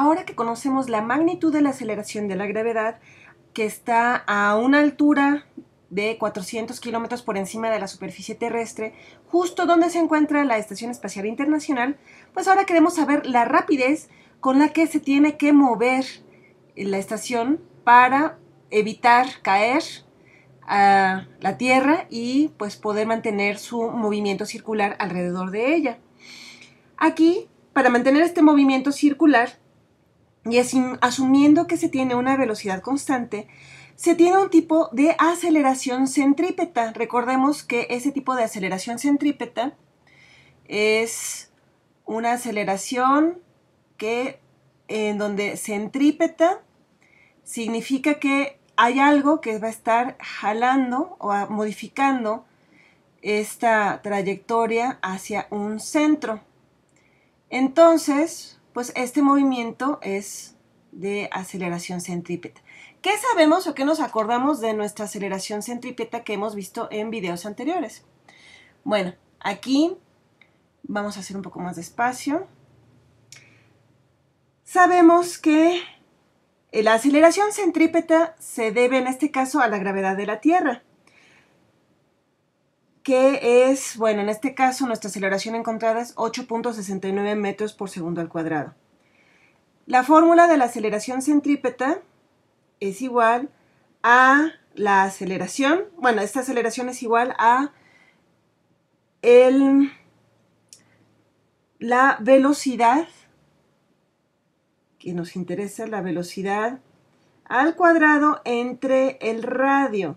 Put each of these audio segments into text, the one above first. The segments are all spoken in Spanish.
ahora que conocemos la magnitud de la aceleración de la gravedad, que está a una altura de 400 kilómetros por encima de la superficie terrestre, justo donde se encuentra la Estación Espacial Internacional, pues ahora queremos saber la rapidez con la que se tiene que mover la estación para evitar caer a la Tierra y pues poder mantener su movimiento circular alrededor de ella. Aquí, para mantener este movimiento circular, y asumiendo que se tiene una velocidad constante, se tiene un tipo de aceleración centrípeta. Recordemos que ese tipo de aceleración centrípeta es una aceleración que en donde centrípeta significa que hay algo que va a estar jalando o modificando esta trayectoria hacia un centro. Entonces, pues este movimiento es de aceleración centrípeta. ¿Qué sabemos o qué nos acordamos de nuestra aceleración centrípeta que hemos visto en videos anteriores? Bueno, aquí vamos a hacer un poco más despacio. Sabemos que la aceleración centrípeta se debe en este caso a la gravedad de la Tierra que es, bueno, en este caso nuestra aceleración encontrada es 8.69 metros por segundo al cuadrado. La fórmula de la aceleración centrípeta es igual a la aceleración, bueno, esta aceleración es igual a la velocidad, que nos interesa la velocidad al cuadrado entre el radio.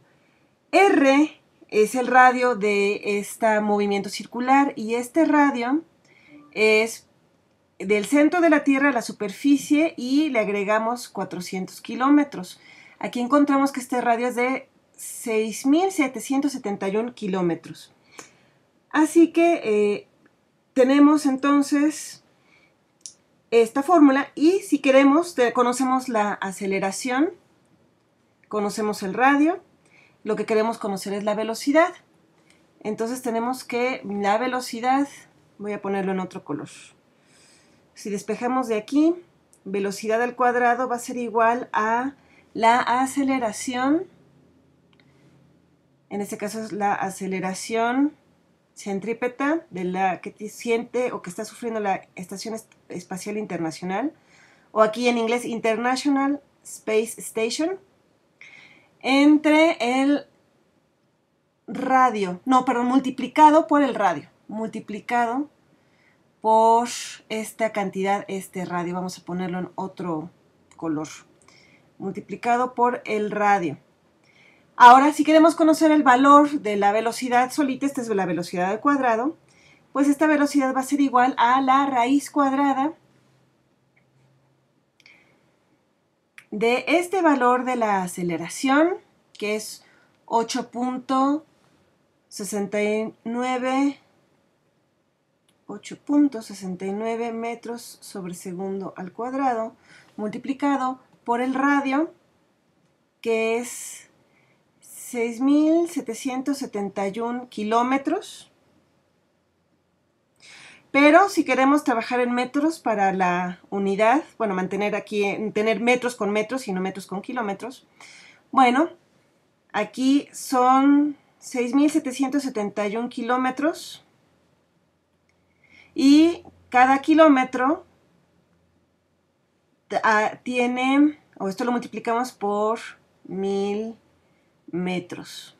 R es el radio de este movimiento circular y este radio es del centro de la Tierra a la superficie y le agregamos 400 kilómetros. Aquí encontramos que este radio es de 6.771 kilómetros. Así que eh, tenemos entonces esta fórmula y si queremos conocemos la aceleración, conocemos el radio, lo que queremos conocer es la velocidad. Entonces tenemos que la velocidad, voy a ponerlo en otro color. Si despejamos de aquí, velocidad al cuadrado va a ser igual a la aceleración, en este caso es la aceleración centrípeta de la que siente o que está sufriendo la Estación Espacial Internacional, o aquí en inglés International Space Station, entre el radio, no, perdón, multiplicado por el radio, multiplicado por esta cantidad, este radio, vamos a ponerlo en otro color, multiplicado por el radio. Ahora, si queremos conocer el valor de la velocidad solita, esta es la velocidad al cuadrado, pues esta velocidad va a ser igual a la raíz cuadrada de este valor de la aceleración, que es 8.69 8.69 metros sobre segundo al cuadrado, multiplicado por el radio, que es 6.771 kilómetros, pero si queremos trabajar en metros para la unidad, bueno, mantener aquí, tener metros con metros y no metros con kilómetros, bueno, aquí son 6.771 kilómetros y cada kilómetro ah, tiene, o esto lo multiplicamos por 1.000 metros.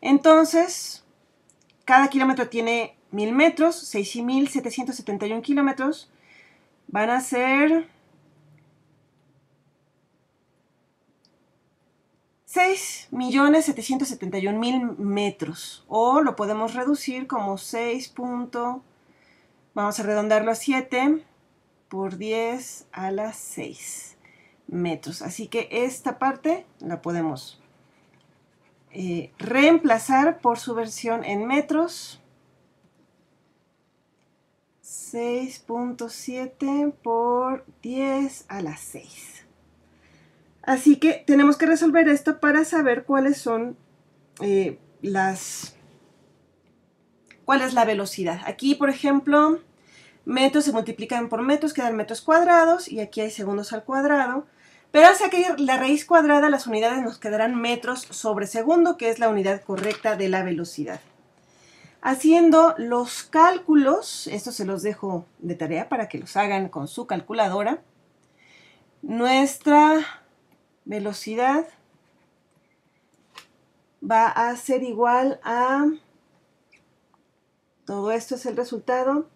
Entonces, cada kilómetro tiene 1000 metros, 6.771 kilómetros, van a ser 6.771.000 metros, o lo podemos reducir como 6. Punto, vamos a redondarlo a 7 por 10 a las 6 metros. Así que esta parte la podemos eh, reemplazar por su versión en metros 6.7 por 10 a la 6. Así que tenemos que resolver esto para saber cuáles son eh, las... cuál es la velocidad. Aquí, por ejemplo, metros se multiplican por metros, quedan metros cuadrados, y aquí hay segundos al cuadrado. Pero hasta que la raíz cuadrada, las unidades nos quedarán metros sobre segundo, que es la unidad correcta de la velocidad haciendo los cálculos, esto se los dejo de tarea para que los hagan con su calculadora, nuestra velocidad va a ser igual a, todo esto es el resultado,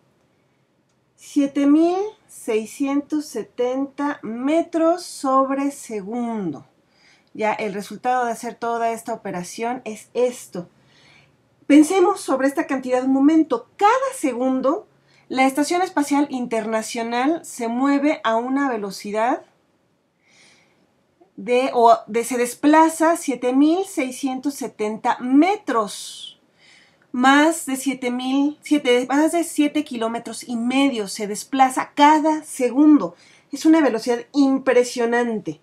7.670 metros sobre segundo. Ya el resultado de hacer toda esta operación es esto. Pensemos sobre esta cantidad de momento. Cada segundo, la Estación Espacial Internacional se mueve a una velocidad de, o se desplaza 7.670 metros, más de 7.000, más de 7 kilómetros y medio se desplaza cada segundo. Es una velocidad impresionante.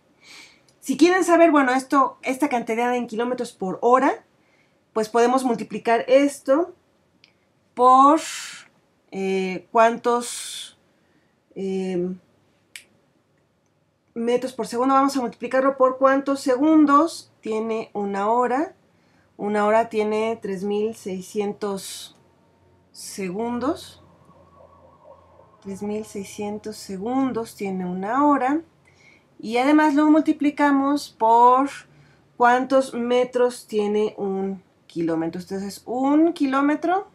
Si quieren saber, bueno, esto, esta cantidad en kilómetros por hora, pues podemos multiplicar esto por eh, cuántos em, metros por segundo. Vamos a multiplicarlo por cuántos segundos tiene una hora. Una hora tiene 3600 segundos. 3600 segundos tiene una hora. Y además lo multiplicamos por cuántos metros tiene un kilómetros. Entonces, un kilómetro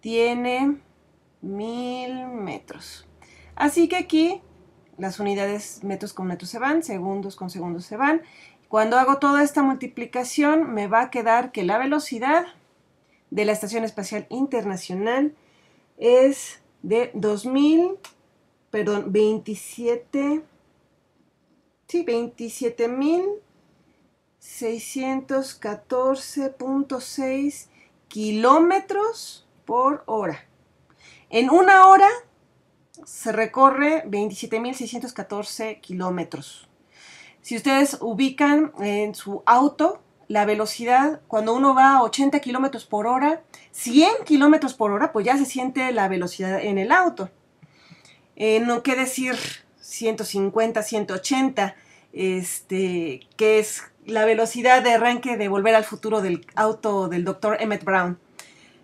tiene mil metros. Así que aquí las unidades metros con metros se van, segundos con segundos se van. Cuando hago toda esta multiplicación me va a quedar que la velocidad de la Estación Espacial Internacional es de 2000, perdón, 27, sí, 27 mil 614.6 kilómetros por hora. En una hora se recorre 27.614 kilómetros. Si ustedes ubican en su auto la velocidad, cuando uno va a 80 kilómetros por hora, 100 kilómetros por hora, pues ya se siente la velocidad en el auto. Eh, no quiere decir 150, 180, este, que es la velocidad de arranque de Volver al Futuro del auto del doctor Emmett Brown.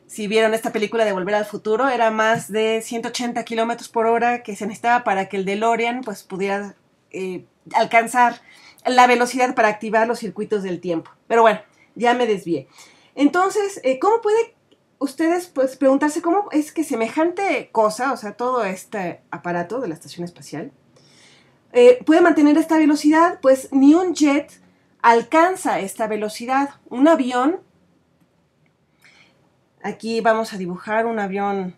Si vieron esta película de Volver al Futuro, era más de 180 kilómetros por hora que se necesitaba para que el DeLorean pues, pudiera eh, alcanzar la velocidad para activar los circuitos del tiempo. Pero bueno, ya me desvié. Entonces, eh, ¿cómo puede ustedes pues, preguntarse cómo es que semejante cosa, o sea, todo este aparato de la estación espacial, eh, puede mantener esta velocidad? Pues ni un jet alcanza esta velocidad. Un avión, aquí vamos a dibujar un avión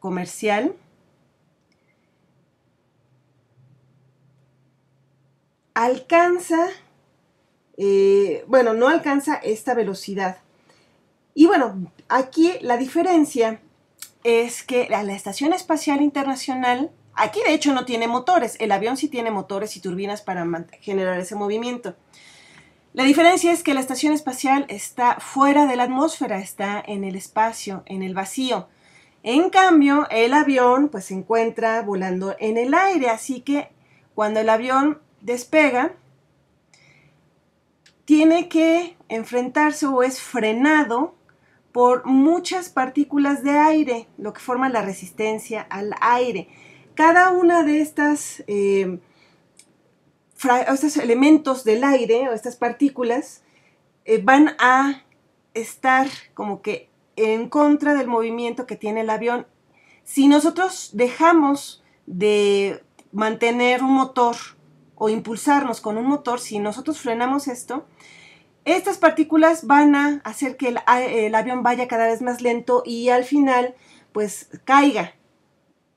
comercial. Alcanza, eh, bueno, no alcanza esta velocidad. Y bueno, aquí la diferencia es que la Estación Espacial Internacional, aquí de hecho no tiene motores, el avión sí tiene motores y turbinas para generar ese movimiento. La diferencia es que la estación espacial está fuera de la atmósfera, está en el espacio, en el vacío. En cambio, el avión pues se encuentra volando en el aire, así que cuando el avión despega, tiene que enfrentarse o es frenado por muchas partículas de aire, lo que forma la resistencia al aire. Cada una de estas eh, estos elementos del aire o estas partículas eh, van a estar como que en contra del movimiento que tiene el avión. Si nosotros dejamos de mantener un motor o impulsarnos con un motor, si nosotros frenamos esto, estas partículas van a hacer que el, el avión vaya cada vez más lento y al final pues caiga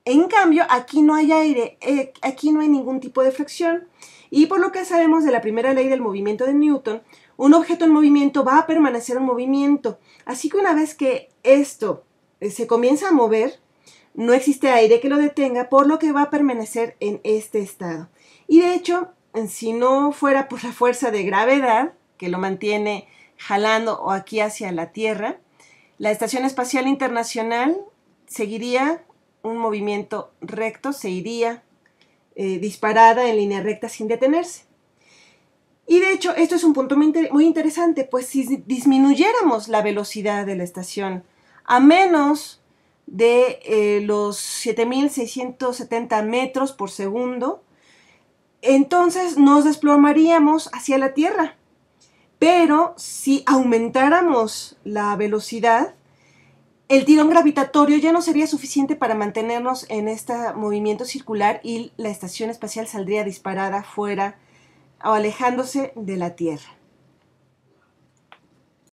en cambio, aquí no hay aire, eh, aquí no hay ningún tipo de fricción. Y por lo que sabemos de la primera ley del movimiento de Newton, un objeto en movimiento va a permanecer en movimiento. Así que una vez que esto eh, se comienza a mover, no existe aire que lo detenga, por lo que va a permanecer en este estado. Y de hecho, si no fuera por la fuerza de gravedad que lo mantiene jalando o aquí hacia la Tierra, la Estación Espacial Internacional seguiría un movimiento recto, se iría eh, disparada en línea recta sin detenerse. Y de hecho, esto es un punto muy, interesante, pues si disminuyéramos la velocidad de la estación a menos de eh, los 7.670 metros por segundo, entonces nos desplomaríamos hacia la Tierra. Pero si aumentáramos la velocidad, el tirón gravitatorio ya no sería suficiente para mantenernos en este movimiento circular y la estación espacial saldría disparada fuera o alejándose de la Tierra.